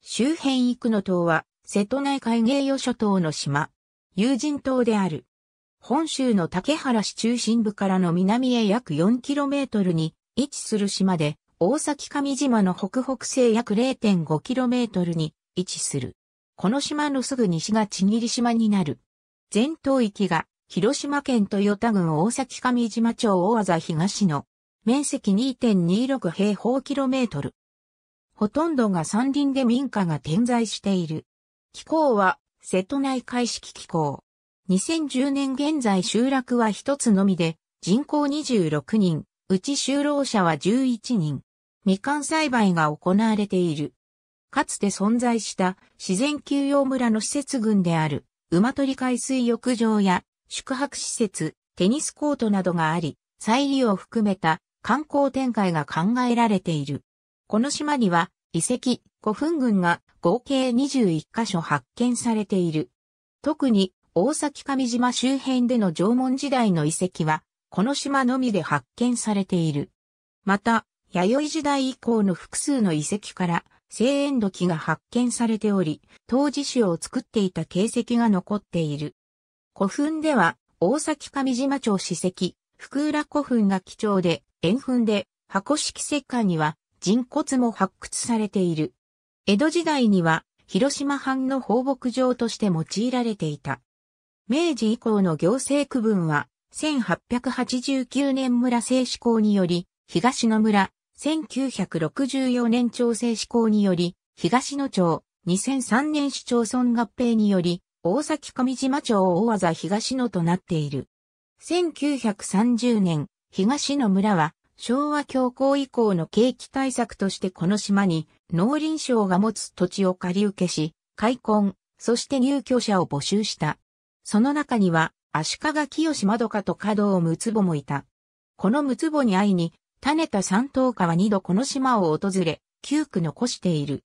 周辺幾の島は、瀬戸内海芸予諸島の島、友人島である。本州の竹原市中心部からの南へ約 4km に位置する島で、大崎上島の北北西約 0.5km に位置する。この島のすぐ西が千切島になる。全島域が広島県豊田郡大崎上島町大和東の面積2.26平方キロメートル。ほとんどが山林で民家が点在している。気候は、瀬戸内海式気候。2010年現在集落は一つのみで、人口26人、うち就労者は11人。みかん栽培が行われている。かつて存在した自然休養村の施設群である、馬取海水浴場や宿泊施設、テニスコートなどがあり、再利用を含めた観光展開が考えられている。この島には遺跡、古墳群が合計21カ所発見されている。特に大崎上島周辺での縄文時代の遺跡は、この島のみで発見されている。また、弥生時代以降の複数の遺跡から、西縁土器が発見されており、当時種を作っていた形跡が残っている。古墳では、大崎上島町史跡、福浦古墳が貴重で、円墳で、箱式石棺には、人骨も発掘されている。江戸時代には広島藩の放牧場として用いられていた。明治以降の行政区分は1889年村制施行により東の村、1964年調整施行により東野町、2003年市町村合併により大崎上島町大技東野となっている。1930年、東の村は昭和恐慌以降の景気対策としてこの島に農林省が持つ土地を借り受けし、開墾、そして入居者を募集した。その中には、足利清まどかと加藤六つもいた。この六つに会いに、種田三島家は二度この島を訪れ、窮区残している。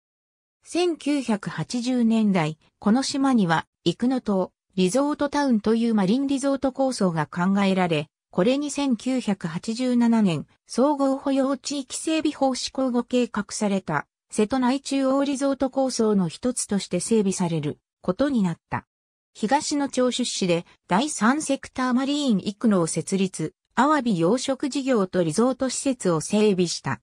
1980年代、この島には、幾野島、リゾートタウンというマリンリゾート構想が考えられ、これに1987年、総合保養地域整備法施行後計画された、瀬戸内中央リゾート構想の一つとして整備されることになった。東の町出資で第三セクターマリーン育を設立、アワビ養殖事業とリゾート施設を整備した。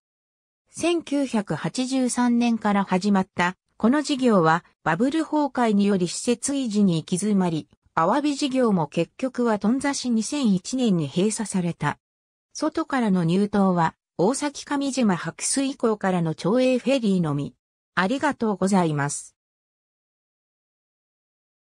1983年から始まったこの事業はバブル崩壊により施設維持に行き詰まり、アワビ事業も結局は頓挫し2001年に閉鎖された。外からの入島は、大崎上島白水港からの町営フェリーのみ。ありがとうございます。